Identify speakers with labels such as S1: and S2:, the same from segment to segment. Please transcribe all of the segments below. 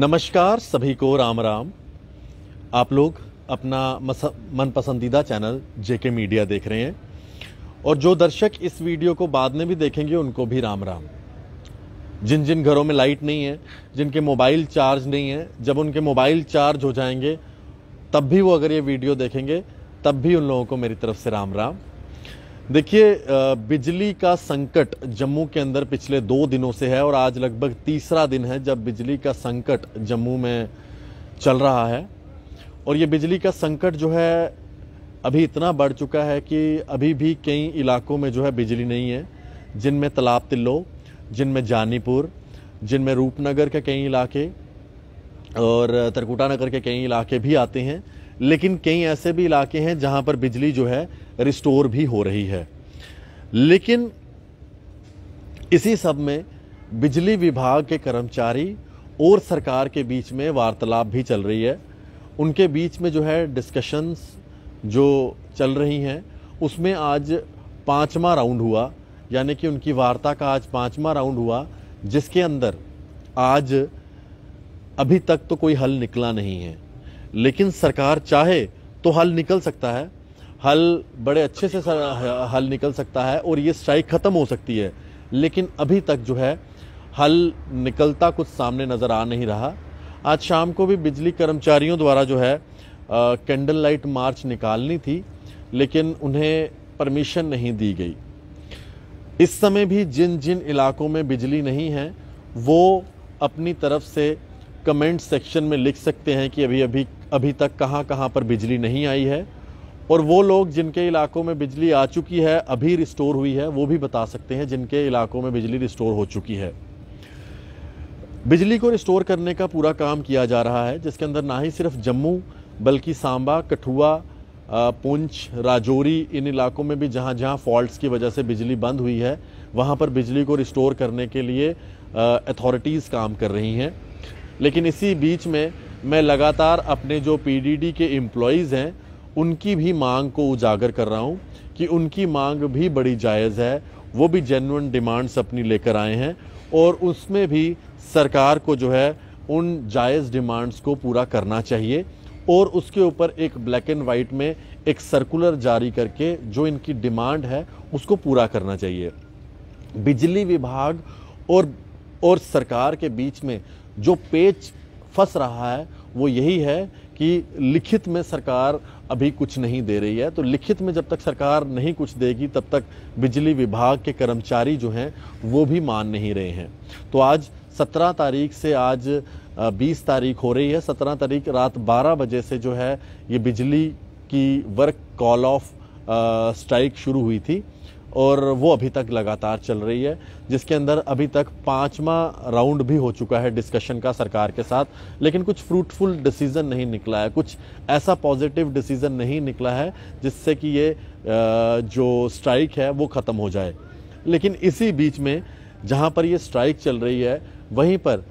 S1: नमस्कार सभी को राम राम आप लोग अपना मन पसंदीदा चैनल जेके मीडिया देख रहे हैं और जो दर्शक इस वीडियो को बाद में भी देखेंगे उनको भी राम राम जिन जिन घरों में लाइट नहीं है जिनके मोबाइल चार्ज नहीं है जब उनके मोबाइल चार्ज हो जाएंगे तब भी वो अगर ये वीडियो देखेंगे तब भी उन लोगों को मेरी तरफ से राम राम देखिए बिजली का संकट जम्मू के अंदर पिछले दो दिनों से है और आज लगभग तीसरा दिन है जब बिजली का संकट जम्मू में चल रहा है और ये बिजली का संकट जो है अभी इतना बढ़ चुका है कि अभी भी कई इलाकों में जो है बिजली नहीं है जिनमें तालाब तिल्लो जिनमें जानीपुर जिनमें रूपनगर के कई इलाके और तरकुटा नगर के कई इलाके भी आते हैं लेकिन कई ऐसे भी इलाके हैं जहाँ पर बिजली जो है रिस्टोर भी हो रही है लेकिन इसी सब में बिजली विभाग के कर्मचारी और सरकार के बीच में वार्तालाप भी चल रही है उनके बीच में जो है डिस्कशंस जो चल रही हैं उसमें आज पाँचवा राउंड हुआ यानी कि उनकी वार्ता का आज पाँचवा राउंड हुआ जिसके अंदर आज अभी तक तो कोई हल निकला नहीं है लेकिन सरकार चाहे तो हल निकल सकता है हल बड़े अच्छे से हल निकल सकता है और ये स्ट्राइक ख़त्म हो सकती है लेकिन अभी तक जो है हल निकलता कुछ सामने नज़र आ नहीं रहा आज शाम को भी बिजली कर्मचारियों द्वारा जो है कैंडल लाइट मार्च निकालनी थी लेकिन उन्हें परमिशन नहीं दी गई इस समय भी जिन जिन इलाकों में बिजली नहीं है वो अपनी तरफ से कमेंट सेक्शन में लिख सकते हैं कि अभी अभी अभी तक कहाँ कहाँ पर बिजली नहीं आई है और वो लोग जिनके इलाकों में बिजली आ चुकी है अभी रिस्टोर हुई है वो भी बता सकते हैं जिनके इलाकों में बिजली रिस्टोर हो चुकी है बिजली को रिस्टोर करने का पूरा काम किया जा रहा है जिसके अंदर ना ही सिर्फ जम्मू बल्कि सांबा कठुआ पुंछ राजौरी इन इलाकों में भी जहाँ जहाँ फॉल्ट्स की वजह से बिजली बंद हुई है वहाँ पर बिजली को रिस्टोर करने के लिए अथॉरिटीज़ काम कर रही हैं लेकिन इसी बीच में मैं लगातार अपने जो पीडीडी के एम्प्लॉयज़ हैं उनकी भी मांग को उजागर कर रहा हूँ कि उनकी मांग भी बड़ी जायज़ है वो भी जेनुअन डिमांड्स अपनी लेकर आए हैं और उसमें भी सरकार को जो है उन जायज़ डिमांड्स को पूरा करना चाहिए और उसके ऊपर एक ब्लैक एंड वाइट में एक सर्कुलर जारी करके जो इनकी डिमांड है उसको पूरा करना चाहिए बिजली विभाग और और सरकार के बीच में जो पेच फंस रहा है वो यही है कि लिखित में सरकार अभी कुछ नहीं दे रही है तो लिखित में जब तक सरकार नहीं कुछ देगी तब तक बिजली विभाग के कर्मचारी जो हैं वो भी मान नहीं रहे हैं तो आज 17 तारीख से आज 20 तारीख हो रही है 17 तारीख रात 12 बजे से जो है ये बिजली की वर्क कॉल ऑफ स्ट्राइक शुरू हुई थी और वो अभी तक लगातार चल रही है जिसके अंदर अभी तक पाँचवा राउंड भी हो चुका है डिस्कशन का सरकार के साथ लेकिन कुछ फ्रूटफुल डिसीज़न नहीं निकला है कुछ ऐसा पॉजिटिव डिसीज़न नहीं निकला है जिससे कि ये जो स्ट्राइक है वो ख़त्म हो जाए लेकिन इसी बीच में जहाँ पर ये स्ट्राइक चल रही है वहीं पर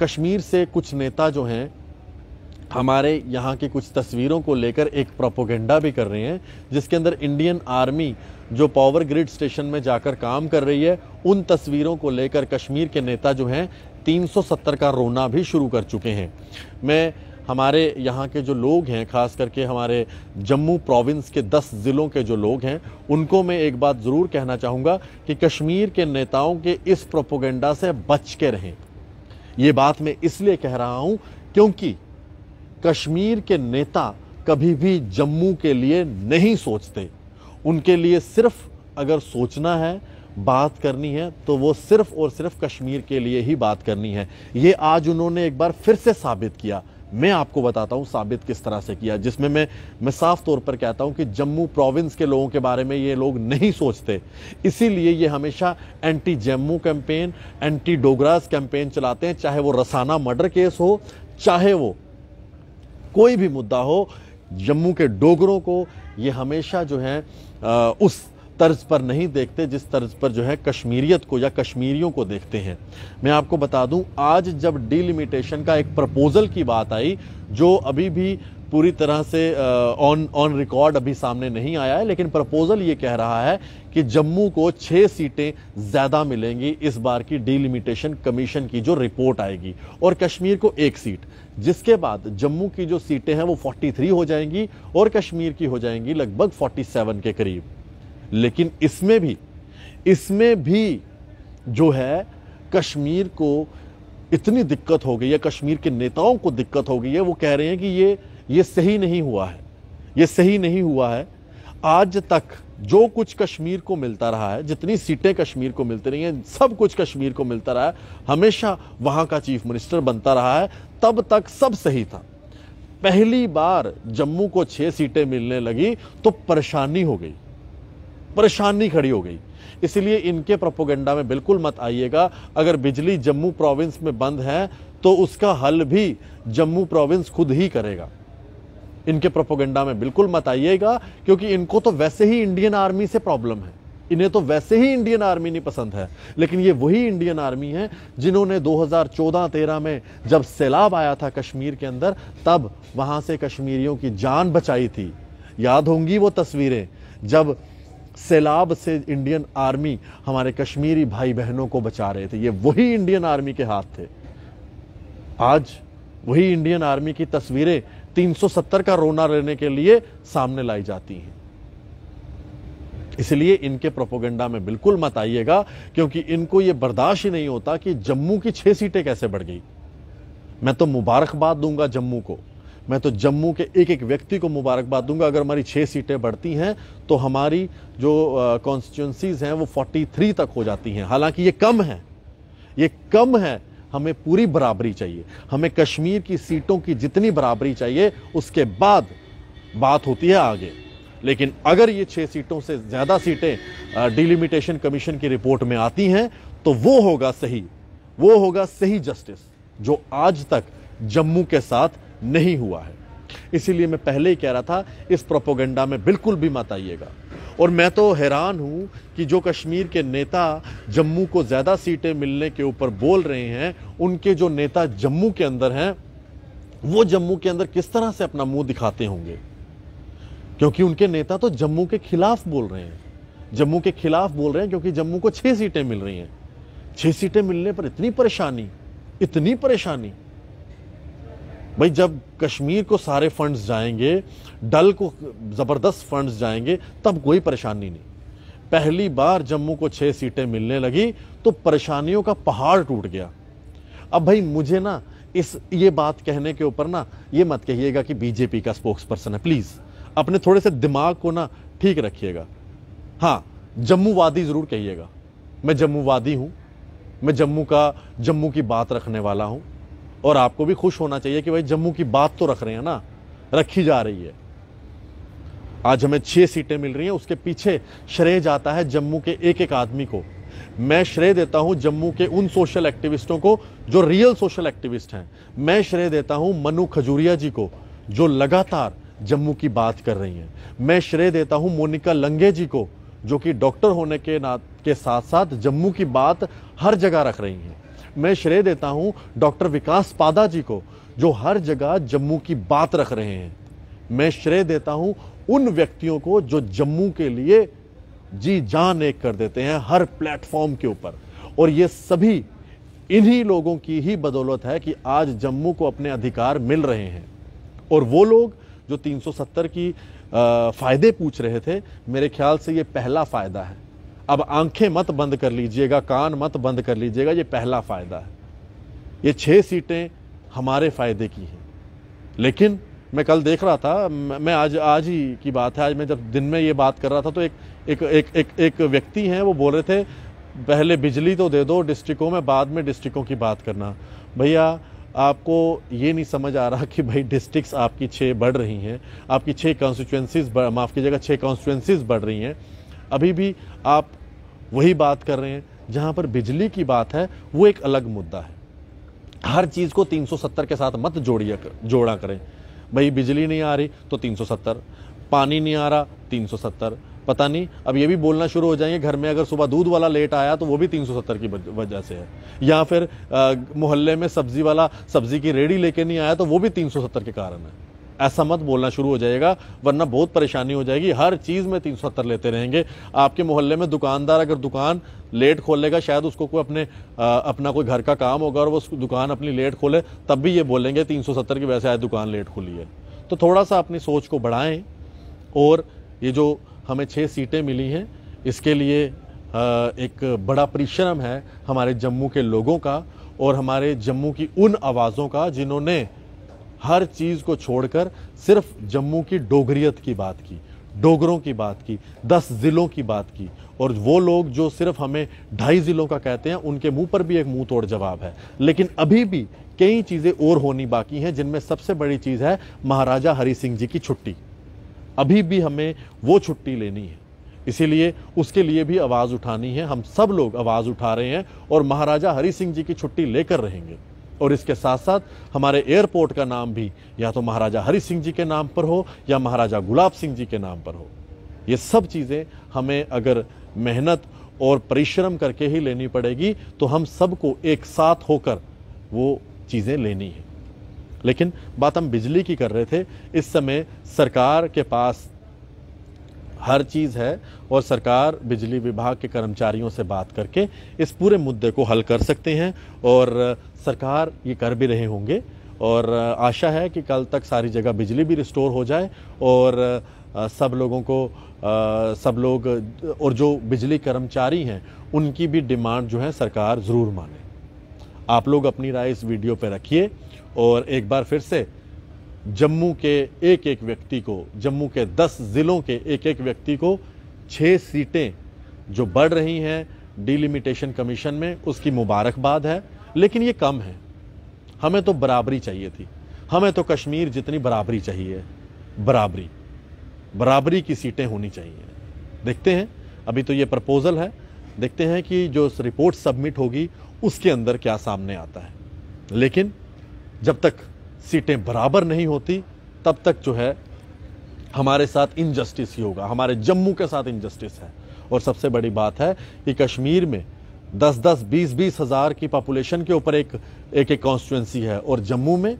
S1: कश्मीर से कुछ नेता जो हैं हमारे यहाँ की कुछ तस्वीरों को लेकर एक प्रोपोगेंडा भी कर रहे हैं जिसके अंदर इंडियन आर्मी जो पावर ग्रिड स्टेशन में जाकर काम कर रही है उन तस्वीरों को लेकर कश्मीर के नेता जो हैं 370 का रोना भी शुरू कर चुके हैं मैं हमारे यहाँ के जो लोग हैं खास करके हमारे जम्मू प्रोविंस के 10 ज़िलों के जो लोग हैं उनको मैं एक बात ज़रूर कहना चाहूँगा कि कश्मीर के नेताओं के इस प्रोपोगेंडा से बच के रहें ये बात मैं इसलिए कह रहा हूँ क्योंकि कश्मीर के नेता कभी भी जम्मू के लिए नहीं सोचते उनके लिए सिर्फ अगर सोचना है बात करनी है तो वो सिर्फ और सिर्फ कश्मीर के लिए ही बात करनी है ये आज उन्होंने एक बार फिर से साबित किया मैं आपको बताता हूँ साबित किस तरह से किया जिसमें मैं मैं साफ तौर पर कहता हूँ कि जम्मू प्रोविंस के लोगों के बारे में ये लोग नहीं सोचते इसीलिए ये हमेशा anti Jammu campaign anti Dogras campaign चलाते हैं चाहे वो रसाना मर्डर केस हो चाहे वो कोई भी मुद्दा हो जम्मू के डोगरों को ये हमेशा जो है आ, उस तर्ज पर नहीं देखते जिस तर्ज पर जो है कश्मीरियत को या कश्मीरियों को देखते हैं मैं आपको बता दूं आज जब डीलिमिटेशन का एक प्रपोजल की बात आई जो अभी भी पूरी तरह से ऑन ऑन रिकॉर्ड अभी सामने नहीं आया है लेकिन प्रपोजल ये कह रहा है कि जम्मू को छः सीटें ज़्यादा मिलेंगी इस बार की डीलिमिटेशन कमीशन की जो रिपोर्ट आएगी और कश्मीर को एक सीट जिसके बाद जम्मू की जो सीटें हैं वो 43 हो जाएंगी और कश्मीर की हो जाएंगी लगभग 47 के करीब लेकिन इसमें भी इसमें भी जो है कश्मीर को इतनी दिक्कत हो गई है कश्मीर के नेताओं को दिक्कत हो गई है वो कह रहे हैं कि ये ये सही नहीं हुआ है ये सही नहीं हुआ है आज तक जो कुछ कश्मीर को मिलता रहा है जितनी सीटें कश्मीर को मिलती रही हैं सब कुछ कश्मीर को मिलता रहा है हमेशा वहां का चीफ मिनिस्टर बनता रहा है तब तक सब सही था पहली बार जम्मू को छह सीटें मिलने लगी तो परेशानी हो गई परेशानी खड़ी हो गई इसलिए इनके प्रोपोगेंडा में बिल्कुल मत आइएगा अगर बिजली जम्मू प्रोविंस में बंद है तो उसका हल भी जम्मू प्रोविंस खुद ही करेगा इनके प्रोपोगेंडा में बिल्कुल मत आइएगा क्योंकि इनको तो वैसे ही इंडियन आर्मी से प्रॉब्लम है इन्हें तो वैसे ही इंडियन आर्मी नहीं पसंद है लेकिन ये वही इंडियन आर्मी है जिन्होंने 2014-13 में जब सैलाब आया था कश्मीर के अंदर तब वहां से कश्मीरियों की जान बचाई थी याद होंगी वो तस्वीरें जब सैलाब से इंडियन आर्मी हमारे कश्मीरी भाई बहनों को बचा रहे थे ये वही इंडियन आर्मी के हाथ थे आज वही इंडियन आर्मी की तस्वीरें 370 का रोना लेने के लिए सामने लाई जाती हैं इसलिए इनके प्रोपोगंडा में बिल्कुल मत आइएगा क्योंकि इनको यह बर्दाश्त ही नहीं होता कि जम्मू की छह सीटें कैसे बढ़ गई मैं तो मुबारकबाद दूंगा जम्मू को मैं तो जम्मू के एक एक व्यक्ति को मुबारकबाद दूंगा अगर हमारी छह सीटें बढ़ती हैं तो हमारी जो कॉन्स्टिट्यूंसीज हैं वो 43 तक हो जाती हैं हालांकि ये कम है ये कम है हमें पूरी बराबरी चाहिए हमें कश्मीर की सीटों की जितनी बराबरी चाहिए उसके बाद बात होती है आगे लेकिन अगर ये छः सीटों से ज़्यादा सीटें डिलिमिटेशन कमीशन की रिपोर्ट में आती हैं तो वो होगा सही वो होगा सही जस्टिस जो आज तक जम्मू के साथ नहीं हुआ है इसीलिए मैं पहले ही कह रहा था इस प्रोपोगंडा में बिल्कुल भी मत आइएगा और मैं तो हैरान हूँ कि जो कश्मीर के नेता जम्मू को ज़्यादा सीटें मिलने के ऊपर बोल रहे हैं उनके जो नेता जम्मू के अंदर हैं वो जम्मू के अंदर किस तरह से अपना मुंह दिखाते होंगे क्योंकि उनके नेता तो जम्मू के खिलाफ बोल रहे हैं जम्मू के खिलाफ बोल रहे हैं क्योंकि जम्मू को छः सीटें मिल रही हैं छः सीटें मिलने पर इतनी परेशानी इतनी परेशानी भाई जब कश्मीर को सारे फंड्स जाएंगे डल को ज़बरदस्त फंड्स जाएंगे तब कोई परेशानी नहीं पहली बार जम्मू को छः सीटें मिलने लगी तो परेशानियों का पहाड़ टूट गया अब भाई मुझे ना इस ये बात कहने के ऊपर ना ये मत कहिएगा कि बीजेपी का स्पोक्स पर्सन है प्लीज़ अपने थोड़े से दिमाग को ना ठीक रखिएगा हाँ जम्मूवादी ज़रूर कहिएगा मैं जम्मूवादी हूँ मैं जम्मू का जम्मू की बात रखने वाला हूँ और आपको भी खुश होना चाहिए कि भाई जम्मू की बात तो रख रहे हैं ना रखी जा रही है आज हमें छह सीटें मिल रही हैं उसके पीछे श्रेय जाता है जम्मू के एक एक आदमी को मैं श्रेय देता हूं जम्मू के उन सोशल एक्टिविस्टों को जो रियल सोशल एक्टिविस्ट हैं मैं श्रेय देता हूं मनु खजूरिया जी को जो लगातार जम्मू की बात कर रही हैं मैं श्रेय देता हूं मोनिका लंगे जी को जो कि डॉक्टर होने के ना के साथ साथ जम्मू की बात हर जगह रख रही हैं मैं श्रेय देता हूं डॉक्टर विकास पादा जी को जो हर जगह जम्मू की बात रख रहे हैं मैं श्रेय देता हूं उन व्यक्तियों को जो जम्मू के लिए जी जान एक कर देते हैं हर प्लेटफॉर्म के ऊपर और ये सभी इन्हीं लोगों की ही बदौलत है कि आज जम्मू को अपने अधिकार मिल रहे हैं और वो लोग जो 370 की फ़ायदे पूछ रहे थे मेरे ख्याल से ये पहला फ़ायदा है अब आंखें मत बंद कर लीजिएगा कान मत बंद कर लीजिएगा ये पहला फ़ायदा है ये छः सीटें हमारे फ़ायदे की हैं लेकिन मैं कल देख रहा था मैं आज आज ही की बात है आज मैं जब दिन में ये बात कर रहा था तो एक एक एक एक, एक व्यक्ति हैं वो बोल रहे थे पहले बिजली तो दे दो डिस्ट्रिक्टों में बाद में डिस्ट्रिक्टों की बात करना भैया आपको ये नहीं समझ आ रहा कि भाई डिस्ट्रिक्स आपकी छः बढ़ रही हैं आपकी छः कॉन्स्टिट्यूंसीज माफ़ कीजिएगा छः कॉन्स्टिट्यूंसीज बढ़ रही हैं अभी भी आप वही बात कर रहे हैं जहाँ पर बिजली की बात है वो एक अलग मुद्दा है हर चीज़ को 370 के साथ मत जोड़िए जोड़ा करें भाई बिजली नहीं आ रही तो 370 पानी नहीं आ रहा 370 पता नहीं अब ये भी बोलना शुरू हो जाएंगे घर में अगर सुबह दूध वाला लेट आया तो वो भी 370 की वजह से है या फिर मोहल्ले में सब्जी वाला सब्जी की रेडी लेके नहीं आया तो वो भी 370 के कारण है ऐसा मत बोलना शुरू हो जाएगा वरना बहुत परेशानी हो जाएगी हर चीज़ में तीन लेते रहेंगे आपके मोहल्ले में दुकानदार अगर दुकान लेट खोलेगा शायद उसको कोई अपने आ, अपना कोई घर का काम होगा और वो दुकान अपनी लेट खोले तब भी ये बोलेंगे 370 की वैसे आज दुकान लेट खोली है तो थोड़ा सा अपनी सोच को बढ़ाएं और ये जो हमें छः सीटें मिली हैं इसके लिए एक बड़ा परिश्रम है हमारे जम्मू के लोगों का और हमारे जम्मू की उन आवाज़ों का जिन्होंने हर चीज़ को छोड़कर सिर्फ जम्मू की डोगरियत की बात की डोगरों की बात की दस ज़िलों की बात की और वो लोग जो सिर्फ हमें ढाई ज़िलों का कहते हैं उनके मुंह पर भी एक मुंह तोड़ जवाब है लेकिन अभी भी कई चीज़ें और होनी बाकी हैं जिनमें सबसे बड़ी चीज़ है महाराजा हरी सिंह जी की छुट्टी अभी भी हमें वो छुट्टी लेनी है इसीलिए उसके लिए भी आवाज़ उठानी है हम सब लोग आवाज़ उठा रहे हैं और महाराजा हरी सिंह जी की छुट्टी लेकर रहेंगे और इसके साथ साथ हमारे एयरपोर्ट का नाम भी या तो महाराजा हरि सिंह जी के नाम पर हो या महाराजा गुलाब सिंह जी के नाम पर हो ये सब चीज़ें हमें अगर मेहनत और परिश्रम करके ही लेनी पड़ेगी तो हम सबको एक साथ होकर वो चीज़ें लेनी है लेकिन बात हम बिजली की कर रहे थे इस समय सरकार के पास हर चीज़ है और सरकार बिजली विभाग के कर्मचारियों से बात करके इस पूरे मुद्दे को हल कर सकते हैं और सरकार ये कर भी रहे होंगे और आशा है कि कल तक सारी जगह बिजली भी रिस्टोर हो जाए और सब लोगों को सब लोग और जो बिजली कर्मचारी हैं उनकी भी डिमांड जो है सरकार ज़रूर माने आप लोग अपनी राय इस वीडियो पर रखिए और एक बार फिर से जम्मू के एक एक व्यक्ति को जम्मू के दस ज़िलों के एक एक व्यक्ति को छः सीटें जो बढ़ रही हैं डिलिमिटेशन कमीशन में उसकी मुबारकबाद है लेकिन ये कम है हमें तो बराबरी चाहिए थी हमें तो कश्मीर जितनी बराबरी चाहिए बराबरी बराबरी की सीटें होनी चाहिए देखते हैं अभी तो ये प्रपोज़ल है देखते हैं कि जो रिपोर्ट सबमिट होगी उसके अंदर क्या सामने आता है लेकिन जब तक सीटें बराबर नहीं होती तब तक जो है हमारे साथ इनजस्टिस ही होगा हमारे जम्मू के साथ इनजस्टिस है और सबसे बड़ी बात है कि कश्मीर में दस दस बीस बीस हज़ार की पॉपुलेशन के ऊपर एक एक एक कॉन्स्टिट्यूंसी है और जम्मू में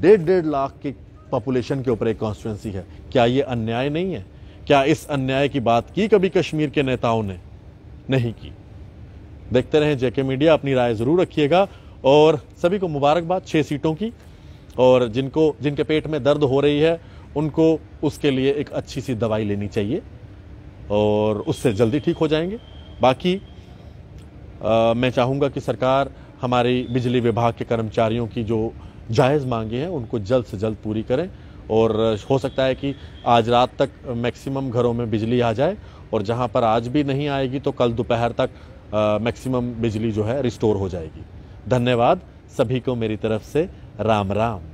S1: डेढ़ डेढ़ लाख की पॉपुलेशन के ऊपर एक कॉन्स्टिट्यूंसी है क्या ये अन्याय नहीं है क्या इस अन्याय की बात की कभी कश्मीर के नेताओं ने नहीं की देखते रहे जेके मीडिया अपनी राय ज़रूर रखिएगा और सभी को मुबारकबाद छह सीटों की और जिनको जिनके पेट में दर्द हो रही है उनको उसके लिए एक अच्छी सी दवाई लेनी चाहिए और उससे जल्दी ठीक हो जाएंगे बाकी आ, मैं चाहूँगा कि सरकार हमारी बिजली विभाग के कर्मचारियों की जो जायज़ मांगे हैं उनको जल्द से जल्द पूरी करें और हो सकता है कि आज रात तक मैक्सिमम घरों में बिजली आ जाए और जहाँ पर आज भी नहीं आएगी तो कल दोपहर तक मैक्सिमम बिजली जो है रिस्टोर हो जाएगी धन्यवाद सभी को मेरी तरफ से राम राम